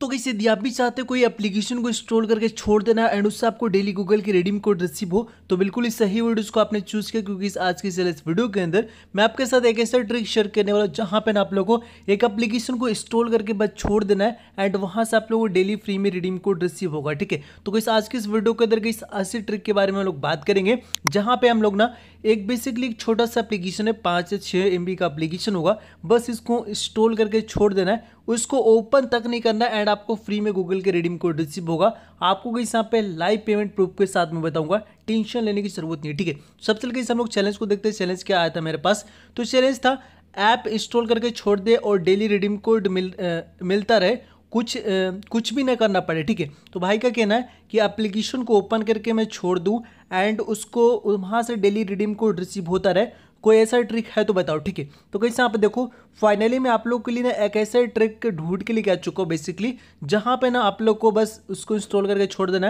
तो कहीं यदि आप भी चाहते हो कोई एप्लीकेशन को इंस्टॉल करके छोड़ देना एंड उससे आपको डेली गूगल की रिडीम कोड रिसीव हो तो बिल्कुल इस सही वीडियो को आपने चूज किया क्योंकि इस आज की इस वीडियो के अंदर मैं आपके साथ एक ऐसा ट्रिक शेयर करने वाला हूँ जहाँ पर आप लोगों को एक एप्लीकेशन को इंस्टॉल करके बस छोड़ देना है एंड वहाँ से आप लोगों को डेली फ्री में रिडीम कोड रिसीव होगा ठीक है तो कहीं आज की इस वीडियो के अंदर किस ऐसी ट्रिक के बारे में हम लोग बात करेंगे जहाँ पर हम लोग ना एक बेसिकली एक छोटा सा एप्लीकेशन है पाँच से छः एम का एप्लीकेशन होगा बस इसको इंस्टॉल करके छोड़ देना है उसको ओपन तक नहीं करना है एंड आपको फ्री में गूगल के रिडीम कोड रिसीव होगा आपको कहीं यहाँ पे लाइव पेमेंट प्रूफ के साथ में बताऊंगा टेंशन लेने की जरूरत नहीं ठीक है सबसे पहले हम लोग चैलेंज को देखते हैं चैलेंज क्या आया था मेरे पास तो चैलेंज था ऐप इंस्टॉल करके छोड़ दे और डेली रिडीम कोड मिल आ, मिलता रहे कुछ ए, कुछ भी नहीं करना पड़े ठीक है तो भाई का कहना है कि एप्लीकेशन को ओपन करके मैं छोड़ दूँ एंड उसको वहाँ से डेली रिडीम कोड रिसीव होता रहे कोई ऐसा ट्रिक है तो बताओ ठीक है तो कैसे यहाँ आप देखो फाइनली मैं आप लोग के लिए ना एक ऐसा ट्रिक ढूंढ के लिए कह चुका हूँ बेसिकली जहाँ पे ना आप लोग को बस उसको इंस्टॉल करके छोड़ देना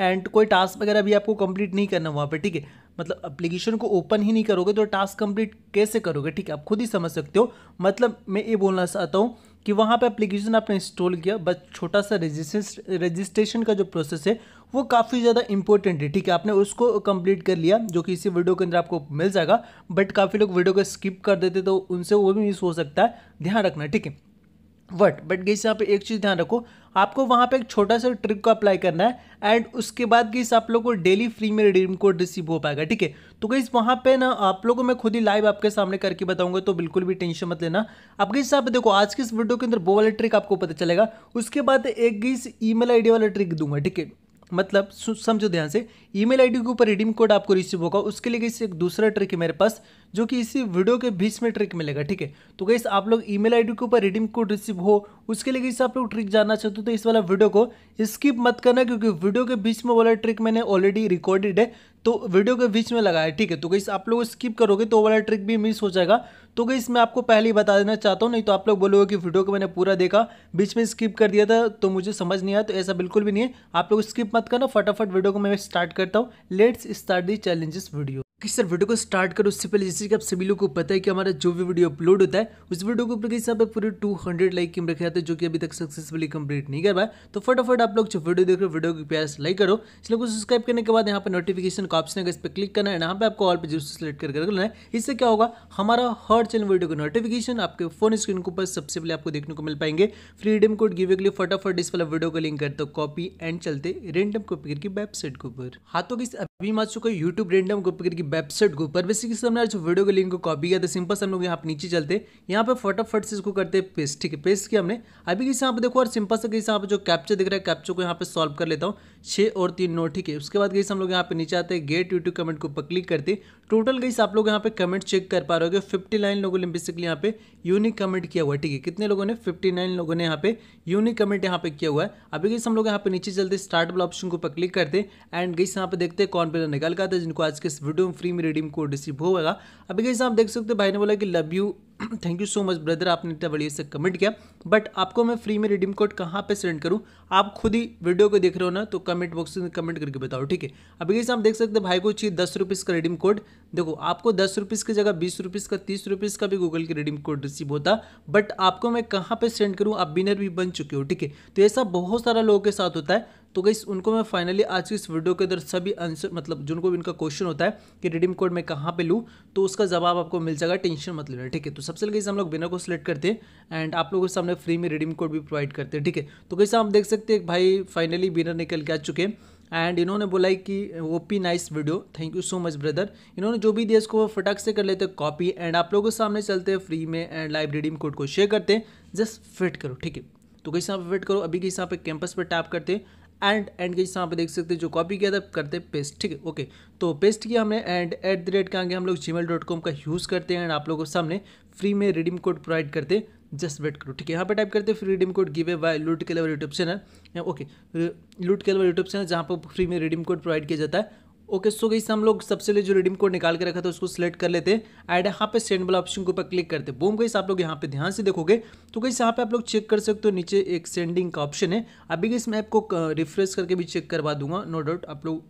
है एंड कोई टास्क वगैरह भी आपको कंप्लीट नहीं करना वहाँ पे ठीक है मतलब एप्लीकेशन को ओपन ही नहीं करोगे तो टास्क कंप्लीट कैसे करोगे ठीक है आप खुद ही समझ सकते हो मतलब मैं ये बोलना चाहता हूँ कि वहाँ पे एप्लीकेशन आपने इंस्टॉल किया बस छोटा सा रजिस्ट्रेशन का जो प्रोसेस है वो काफ़ी ज़्यादा इंपॉर्टेंट है ठीक है आपने उसको कंप्लीट कर लिया जो कि इसी वीडियो के अंदर आपको मिल जाएगा बट काफ़ी लोग वीडियो को स्किप कर देते तो उनसे वो भी मिस हो सकता है ध्यान रखना ठीक है बट बट गई यहाँ पे एक चीज़ ध्यान रखो आपको वहाँ पे एक छोटा सा ट्रिक को अप्लाई करना है एंड उसके बाद गई आप लोग को डेली फ्री में रिडीम कोड रिसीव हो पाएगा ठीक है तो गई वहाँ पे ना आप लोगों को मैं खुद ही लाइव आपके सामने करके बताऊंगा तो बिल्कुल भी टेंशन मत लेना अब गई यहाँ पे देखो आज की इस वीडियो के अंदर वो वाला ट्रिक आपको पता चलेगा उसके बाद एक गई ई मेल आई वाला ट्रिक दूंगा ठीक है मतलब समझो ध्यान से ईमेल आईडी के ऊपर रिडीम कोड आपको रिसीव होगा उसके लिए गई एक दूसरा ट्रिक है मेरे पास जो कि इसी वीडियो के बीच में ट्रिक मिलेगा ठीक है तो गई आप लोग ईमेल आईडी के ऊपर रिडीम कोड रिसीव हो उसके लिए गई आप लोग ट्रिक जानना चाहते हो तो इस वाला वीडियो को स्किप मत करना क्योंकि वीडियो के बीच में वाला ट्रिक मैंने ऑलरेडी रिकॉर्डेड है तो वीडियो के बीच में लगाया ठीक है तो गई आप लोग स्किप करोगे तो वाला ट्रिक भी मिस हो जाएगा तो गई मैं आपको पहले ही बता देना चाहता हूँ नहीं तो आप लोग बोलोगे कि वीडियो को मैंने पूरा देखा बीच में स्किप कर दिया था तो मुझे समझ नहीं आया तो ऐसा बिल्कुल भी नहीं है आप लोग स्किप मत करना फटाफट वीडियो को मैं स्टार्ट करता हूँ let's start the challenges video कि सर वीडियो को स्टार्ट करो उससे पहले जैसे कि आप सभी लोगों को पता है कि हमारा जो भी वीडियो अपलोड होता है उस वीडियो को हिसाब से पूरे 200 लाइक हम रखे जाते हैं जो कि अभी तक सक्सेसफुली कंप्लीट नहीं कर पाए तो फटाफट आप लोग जो वीडियो देख रहे हो वीडियो को प्यार से लाइक करो इस लोग को सब्सक्राइब करने के बाद यहाँ पर नोटिफिकेशन का ऑप्शन है इस पर क्लिक करना है यहाँ पर आपको ऑल पर जरूर सेलेक्ट करके रख लेना है इससे क्या होगा हमारा हर चैनल वीडियो का नोटिफिकेशन आपके फोन स्क्रीन के ऊपर सबसे पहले आपको देखने को मिल पाएंगे फ्रीडम कोड गिवे के लिए फटाफट इस वाला वीडियो का लिंक कर दो कॉपी एंड चलते रेंडम कॉपी करके वेबसाइट के ऊपर हाथों की अभी मा आ चुका यूट्यूब रेंडम कॉपी करके वेबसाइट के ऊपर वैसे किसी हमने जो वीडियो के लिंक को कॉपी किया था सिंपल से हम लोग यहाँ पर नीचे चलते यहाँ पे फटाफट से इसको करते हैं पेस्ट ठीक है पेस्ट किया हमने अभी किसी यहाँ पर देखो और सिंपल से कहीं यहाँ पर जो कैप्चर दिख रहा है कैप्चर को यहाँ पे सॉल्व कर लेता हूँ छः और तीन नो ठीक है उसके बाद कहीं हम लोग यहाँ पे नीचे आते हैं गेट यूट्यूब कमेंट को ऊपर क्लिक करते टोटल कहीं आप लोग यहाँ पे कमेंट चेक कर पा रहे हो फिफ्टी नाइन लोगों ने बेसिकली यहाँ पे यूनिक कमेंट किया हुआ ठीक है कितने लोगों ने फिफ्टी नाइन लोगों ने यहाँ पे यूनिक कमेंट यहाँ पे किया हुआ है अभी गई हम लोग यहाँ पे नीचे चलते स्टार्ट वाला ऑप्शन को ऊपर क्लिक करते एंड गई यहाँ पे देखते हैं कौन पे निकल का था जिनको आज के इस वीडियो में फ्री में रिडीम कोड रिसीव होगा अभी कैसे आप देख सकते हो भाई ने बोला कि love you thank you so much brother आपने इतना बढ़िया से कमेंट किया बट आपको मैं फ्री में रिडीम कोड कहाँ पे सेंड करूँ आप खुद ही वीडियो को देख रहे हो ना तो कमेंट बॉक्स में कमेंट करके बताओ ठीक है अभी कैसे आप देख सकते हो भाई को चाहिए दस रुपीज़ का रिडीम कोड देखो आपको दस रुपीज़ की जगह बीस रुपीज़ का तीस रुपीज़ का भी गूगल के रिडीम कोड रिसीव होता बट आपको मैं कहाँ पर सेंड करूँ आप बिनर भी बन चुके हो ठीक है तो ऐसा बहुत सारा लोगों के साथ होता है तो गई उनको मैं फाइनली आज की इस वीडियो के अंदर सभी आंसर मतलब जिनको भी इनका क्वेश्चन होता है कि रिडीम कोड मैं कहाँ पे लूँ तो उसका जवाब आपको मिल जाएगा टेंशन मत लेना ठीक है तो सबसे गई हम लोग बिना को सिलेक्ट करते हैं एंड आप लोगों के सामने फ्री में रिडीम कोड भी प्रोवाइड करते हैं ठीक है तो कैसे आप देख सकते हैं भाई फाइनली बिना निकल के आ चुके हैं एंड इन्होंने बोला कि वो पी nice video thank you so much brother इन्होंने जो भी दिया इसको वो फटाक से कर लेते हैं कॉपी एंड आप लोगों के सामने चलते हैं फ्री में एंड लाइव रिडीम कोड को शेयर करते हैं जस्ट फिट करो ठीक है तो कैसे आप वेट करो अभी के हिसाब पे कैंपस पे टैप करते हैं एंड एंड के यहाँ पे देख सकते हैं जो कॉपी किया था करते पेस्ट ठीक है ओके तो पेस्ट किया हमने एंड एट द रेट कहाँ आगे हम लोग जी का यूज़ करते हैं एंड आप लोगों के सामने फ्री में रिडीम कोड प्रोवाइड करते हैं जस्ट वेट करो ठीक है यहाँ पे टाइप करते हैं free redeem code give by लूट के यूट्यूब चैनल ओके लूट के यूट्यूब चैनल जहाँ पर फ्री में रिडीम कोड प्रोवाइड किया जाता है ओके सो गई हम लोग सबसे पहले जो रिडीम कोड निकाल के रखा था उसको सिलेक्ट कर लेते हैं एंड यहाँ पे सेंड वाला ऑप्शन के ऊपर क्लिक करते बूम गई आप लोग यहाँ पे ध्यान से देखोगे तो गई यहाँ पे आप लोग चेक कर सकते हो नीचे एक सेंडिंग का ऑप्शन है अभी गई मैं आपको रिफ्रेश करके भी चेक करवा दूंगा नो डाउट आप लोग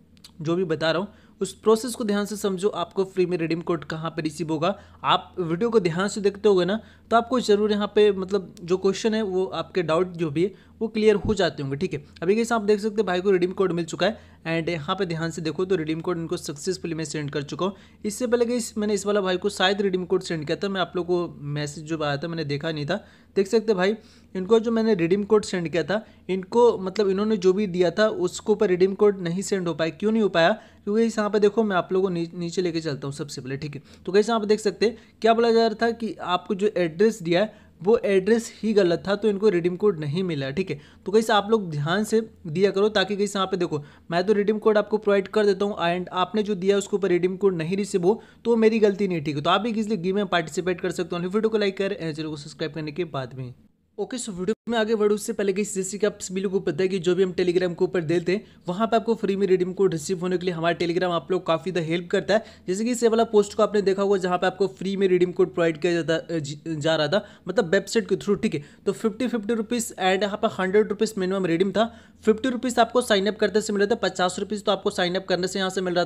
जो भी बता रहा हूँ उस प्रोसेस को ध्यान से समझो आपको फ्री में रिडीम कोड कहाँ पे रिसीव होगा आप वीडियो को ध्यान से देखते होगे ना तो आपको ज़रूर यहाँ पे मतलब जो क्वेश्चन है वो आपके डाउट जो भी है वो क्लियर हो जाते होंगे ठीक है अभी कैसे आप देख सकते हैं भाई को रिडीम कोड मिल चुका है एंड यहाँ पे ध्यान से देखो तो रिडीम कोड इनको सक्सेसफुली मैं सेंड कर चुका हूँ इससे पहले कि मैंने इस वाला भाई को शायद रिडीम कोड सेंड किया था मैं आप लोग को मैसेज जो आया था मैंने देखा नहीं था देख सकते भाई इनको जो मैंने रिडीम कोड सेंड किया था इनको मतलब इन्होंने जो भी दिया था उसको ऊपर रिडीम कोड नहीं सेंड हो पाया क्यों नहीं हो पाया क्योंकि इस यहाँ पर देखो मैं आप लोगों को नीचे लेके चलता हूँ सबसे पहले ठीक है तो कैसे यहाँ पर देख सकते क्या बोला जा रहा था कि आपको जो एड्रेस दिया है वो एड्रेस ही गलत था तो इनको रिडीम कोड नहीं मिला ठीक है तो कहीं आप लोग ध्यान से दिया करो ताकि कहीं यहाँ पे देखो मैं तो रिडीम कोड आपको प्रोवाइड कर देता हूँ एंड आपने जो दिया उसके ऊपर रिडीम कोड नहीं रिसीव हो तो मेरी गलती नहीं ठीक है तो आप भी किसी गेम में पार्टिसिपेट कर सकते हो वीडियो को लाइक करें चैनल को सब्सक्राइब करने के बाद में ओके सो वीडियो में आगे बढ़ू उससे पहले कि जैसे कि आप सभी लोगों को पता है कि जो भी हम टेलीग्राम के ऊपर देते हैं वहाँ पे आपको फ्री में रिडीम कोड रिसीव होने के लिए हमारा टेलीग्राम आप लोग काफ़ी द हेल्प करता है जैसे कि इस वाला पोस्ट को आपने देखा होगा जहाँ पे आपको फ्री में रिडीम कोड प्रोवाइड किया जाता जा रहा था मतलब वेबसाइट के थ्रू ठीक है तो फिफ्टी फिफ्टी रुपीज़ एंड यहाँ पर हंड्रेड रुपीज़ मिनिमम रिडीम था फिफ्टी रुपीज़ आपको साइनअप करने से मिल रहा था पचास रुपीज़ तो आपको साइनअप करने से यहाँ से मिल रहा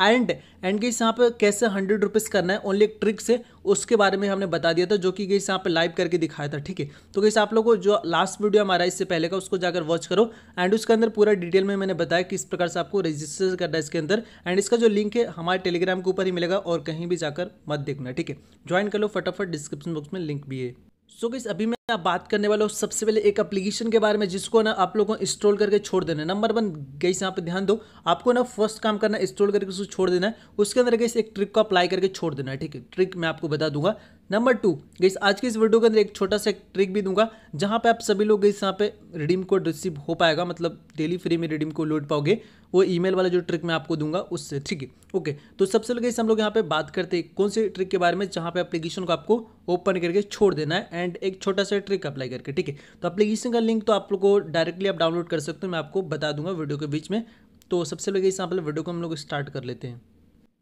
था एंड एंड के यहाँ पर कैसे हंड्रेड रुपीज़ करना है ओनली एक ट्रिक से उसके बारे में हमने बता दिया था जो कि गई यहाँ पे लाइव करके दिखाया था ठीक है तो गई आप लोग को जो लास्ट वीडियो हमारा इससे पहले का उसको जाकर वॉच करो एंड उसके अंदर पूरा डिटेल में मैंने बताया किस प्रकार से आपको रजिस्टर करना है इसके अंदर एंड इसका जो लिंक है हमारे टेलीग्राम के ऊपर ही मिलेगा और कहीं भी जाकर मत देखना ठीक है ज्वाइन कर लो फटाफट डिस्क्रिप्शन बॉक्स में लिंक भी है सो so, अभी मैं आप बात करने वाला हूँ सबसे पहले एक एप्लीकेशन के बारे में जिसको ना आप लोगों को इंस्टॉल करके छोड़ देना है नंबर वन गई यहाँ पे ध्यान दो आपको ना फर्स्ट काम करना इंस्टॉल करके उसको छोड़ देना है उसके अंदर गई एक ट्रिक को अप्लाई करके छोड़ देना है ठीक है ट्रिक मैं आपको बता दूंगा नंबर टू गई आज की इस वीडियो के अंदर एक छोटा सा ट्रिक भी दूंगा जहाँ पे आप सभी लोग गई यहाँ पे रिडीम कोड रिसीव हो पाएगा मतलब डेली फ्री में रिडीम कोड लौट पाओगे वो ईमेल वाला जो ट्रिक मैं आपको दूंगा उससे ठीक है ओके तो सबसे पहले हम लोग यहाँ पे बात करते हैं कौन से ट्रिक के बारे में जहाँ पे अपलीकेशन को आपको ओपन करके छोड़ देना है एंड एक छोटा सा ट्रिक अप्लाई करके ठीक है तो अप्लीकेशन का लिंक तो आप लोग को डायरेक्टली आप डाउनलोड कर सकते हो मैं आपको बता दूंगा वीडियो के बीच में तो सबसे पहले यहाँ पर वीडियो को हम लोग स्टार्ट कर लेते हैं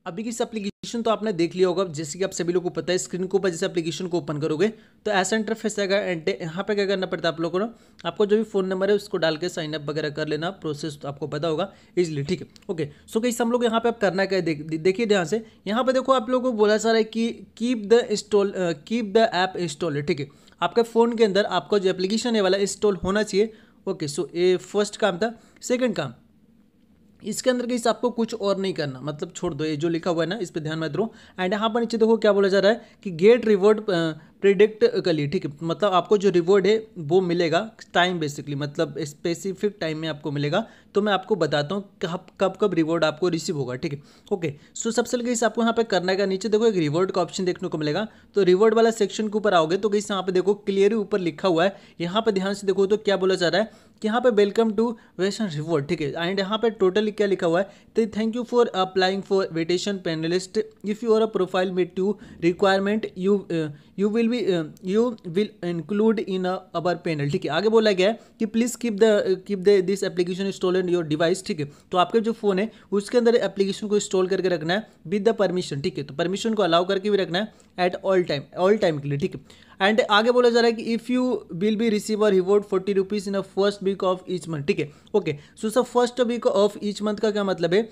अभी की एप्लीकेशन तो आपने देख लिया होगा जैसे कि आप सभी लोगों को पता है स्क्रीन के ऊपर जैसे एप्लीकेशन को ओपन करोगे तो ऐसा इंटरफेस आएगा एंटे यहाँ पे क्या करना पड़ता है आप लोगों को आपको जो भी फ़ोन नंबर है उसको डाल के साइन अप वगैरह कर लेना प्रोसेस तो आपको पता होगा इजिली ठीक है ओके सो कहीं हम लोग यहाँ पे आप करना क्या दे, देखिए ध्यान से यहाँ पर देखो आप लोगों को बोला सारा कि keep the install keep the app install ठीक है आपके फ़ोन के अंदर आपका जो एप्लीकेशन है वाला इंस्टॉल होना चाहिए ओके सो ये फर्स्ट काम था सेकेंड काम इसके अंदर कहीं आपको कुछ और नहीं करना मतलब छोड़ दो ये जो लिखा हुआ है ना इस पर ध्यान मत दो एंड यहाँ पर नीचे देखो क्या बोला जा रहा है कि गेट रिवॉर्ड प्रिडिक्ट कर लिए ठीक है मतलब आपको जो रिवॉर्ड है वो मिलेगा टाइम बेसिकली मतलब स्पेसिफिक टाइम में आपको मिलेगा तो मैं आपको बताता हूँ कब कब कब रिवॉर्ड आपको रिसीव होगा ठीक है ओके सो सबसे पहले गई आपको यहाँ पर करना है नीचे देखो एक रिवॉर्ड का ऑप्शन देखने को मिलेगा तो रिवॉर्ड वाला सेक्शन के ऊपर आओगे तो कहीं यहाँ पे देखो क्लियर ऊपर लिखा हुआ है यहाँ पर ध्यान से देखो तो क्या बोला जा रहा है कि यहाँ पे वेलकम टू वेस्टर्न रिवॉर्ड ठीक है एंड यहाँ पे टोटली क्या लिखा हुआ है तो thank you for applying for Vetation panelist if you are a profile met you requirement you you will be you will include in our panel ठीक है आगे बोला गया है कि please keep the keep the this application install in your device ठीक है तो आपके जो फ़ोन है उसके अंदर एप्लीकेशन को इंस्टॉल करके रखना है विद द परमिशन ठीक है तो परमिशन को अलाउ करके भी रखना है at all time all time के लिए ठीक है एंड आगे बोला जा रहा है कि if you will be receiver reward forty rupees in a first week of each month ठीक है okay so sir first week of each month का क्या मतलब है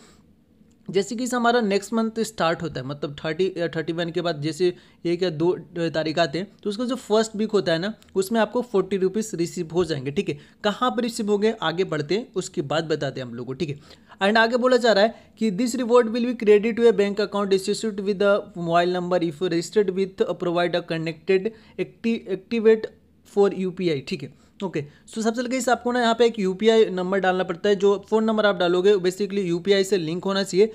जैसे कि हमारा नेक्स्ट मंथ स्टार्ट होता है मतलब थर्टी या थर्टी वन के बाद जैसे एक या दो तारीख आते हैं तो उसका जो फर्स्ट वीक होता है ना उसमें आपको फोर्टी रुपीज़ रिसीव हो जाएंगे ठीक है कहाँ पर रिसीव होंगे आगे बढ़ते हैं उसकी बात बताते हैं हम लोग को ठीक है एंड आगे बोला जा रहा है कि this reward will be credit to a bank account associate with a mobile number if registered with provide a connected activate for you ठीक है ओके सो सबसे पहले इस आपको ना यहाँ पे एक यूपीआई नंबर डालना पड़ता है जो फ़ोन नंबर आप डालोगे बेसिकली यूपीआई से लिंक होना चाहिए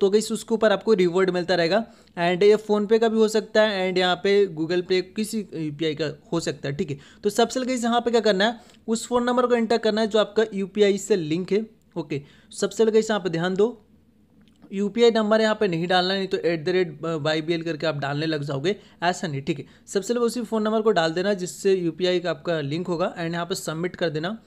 तो गई उसके ऊपर आपको रिवॉर्ड मिलता रहेगा एंड ये फ़ोनपे का भी हो सकता है एंड यहाँ पे गूगल पे किसी यूपीआई का हो सकता है ठीक है तो सबसे पहले यहाँ पे क्या करना है उस फ़ोन नंबर को एंटर करना है जो आपका यू से लिंक है ओके सबसे पहले यहाँ पर ध्यान दो यू नंबर यहाँ पे नहीं डालना नहीं तो at the rate Y B L करके आप डालने लग जाओगे ऐसा नहीं ठीक है सबसे पहले उसी फ़ोन नंबर को डाल देना जिससे यू का आपका लिंक होगा एंड यहाँ पर सबमिट कर देना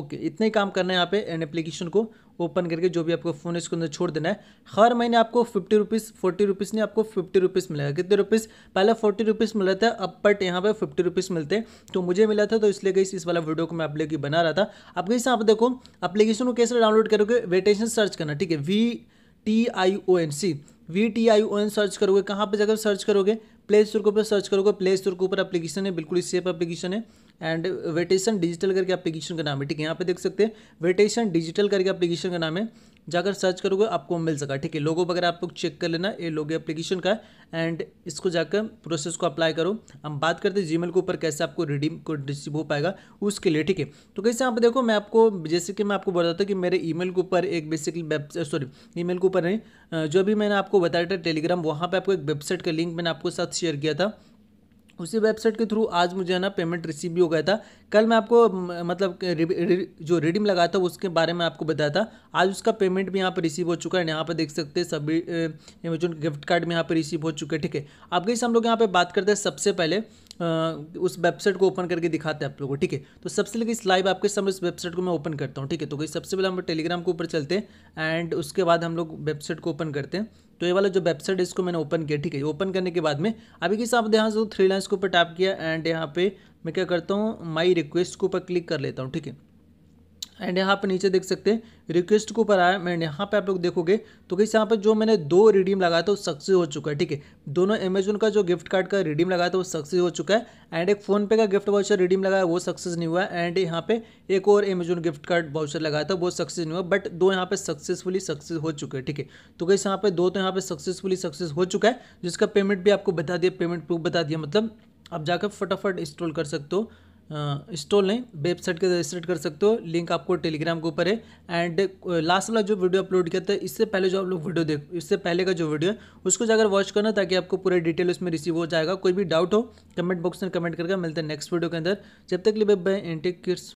ओके इतने ही काम करना है यहाँ पे एंड एप्लीकेशन को ओपन करके जो भी आपका फ़ोन है इसके अंदर छोड़ देना है हर महीने आपको फिफ्टी रुपीज़ फोर्टी रुपीज़ नहीं आपको फिफ्टी रुपीज़ मिलेगा कितने रुपीज़ पहले फोर्टी रुपीज़ मिल रहा था अब बट यहाँ पे फिफ्टी रुपीज़ मिलते हैं तो मुझे मिला था तो इसलिए गई इस वाला वीडियो को मैं आप बना रहा था अब गई आप देखो अपलीकेशन को कैसे डाउनलोड करोगे वेटेशन सर्च करना ठीक है V T I O N C V T I O N search करोगे कहाँ पर जाकर सर्च करोगे प्ले स्टोर के ऊपर सर्च करोगे प्ले स्टोर के ऊपर एप्लीकेशन है बिल्कुल सेफ एप्लीकेशन है एंड वेटेशन डिजिटल करके एप्लीकेशन का नाम है ठीक है यहाँ पे देख सकते हैं वेटेशन डिजिटल करके एप्लीकेशन का नाम है जाकर सर्च करोगे आपको मिल सका ठीक है लोगो वगैरह आप लोग चेक कर लेना ये लोगो एप्लीकेशन का एंड इसको जाकर प्रोसेस को अप्लाई करो हम बात करते हैं मेल के ऊपर कैसे आपको रिडीम को रिसीव हो पाएगा उसके लिए ठीक है तो कैसे आप देखो मैं आपको जैसे कि मैं आपको बताता हूँ कि मेरे मेल के ऊपर एक बेसिकली वेब सॉरी मेल के ऊपर नहीं जो भी मैंने आपको बताया था टेलीग्राम वहाँ पर आपको एक वेबसाइट का लिंक मैंने आपको साथ शेयर किया था उसी वेबसाइट के थ्रू आज मुझे है ना पेमेंट रिसीव भी हो गया था कल मैं आपको मतलब जो रिडीम लगा था उसके बारे में आपको बताया था आज उसका पेमेंट भी यहाँ पर रिसीव हो चुका है यहाँ पर देख सकते हैं सभी अमेजोन गिफ्ट कार्ड में यहाँ पर रिसीव हो चुके हैं ठीक है अब गई हम लोग यहाँ पर बात करते हैं सबसे पहले उस वेबसाइट को ओपन करके दिखाते हैं आप लोगों को ठीक है तो सबसे पहले इस लाइव आपके समय इस वेबसाइट को मैं ओपन करता हूँ ठीक है तो गई सबसे पहले हम टेलीग्राम के ऊपर चलते हैं एंड उसके बाद हम लोग वेबसाइट को ओपन करते हैं तो ये वाला जो वेबसाइट है इसको मैंने ओपन किया ठीक है ओपन करने के बाद में अभी किस साथ यहाँ से थ्री लाइन्स के ऊपर टैप किया एंड यहाँ पे मैं क्या करता हूँ माई रिक्वेस्ट के ऊपर क्लिक कर लेता हूँ ठीक है एंड यहाँ पर नीचे देख सकते हैं रिक्वेस्ट के ऊपर आया एंड यहाँ पे आप लोग देखोगे तो कैसे यहाँ पे जो मैंने दो रिडीम लगाया था वो सक्सेस हो चुका है ठीक है दोनों अमेजोन का जो गिफ्ट कार्ड का रिडीम लगाया था वो सक्सेस हो चुका है एंड एक फ़ोनपे का गिफ्ट वाउचर रिडीम लगाया वो सक्सेस नहीं हुआ एंड यहाँ पे एक और अमेजोन गिफ्ट कार्ड वाउचर लगाया था वो सक्सेस नहीं हुआ बट दो यहाँ पे सक्सेसफुली सक्सेस हो चुके हैं ठीक है तो कैसे यहाँ पे दो तो यहाँ पे सक्सेसफुली सक्सेस हो चुका है जिसका पेमेंट भी आपको बता दिया पेमेंट प्रूफ बता दिया मतलब आप जाकर फटाफट इंस्टॉल कर सकते हो इंस्टॉल नहीं वेबसाइट के रजिस्टर्ड कर सकते हो लिंक आपको टेलीग्राम के ऊपर है एंड लास्ट वाला जो वीडियो अपलोड किया था इससे पहले जो आप लोग वीडियो देख इससे पहले का जो वीडियो है उसको जाकर वॉच करना ताकि आपको पूरा डिटेल उसमें रिसीव हो जाएगा कोई भी डाउट हो कमेंट बॉक्स में कमेंट करके मिलते हैं नेक्स्ट वीडियो के अंदर जब तक लिए बाय एंटेक किड्स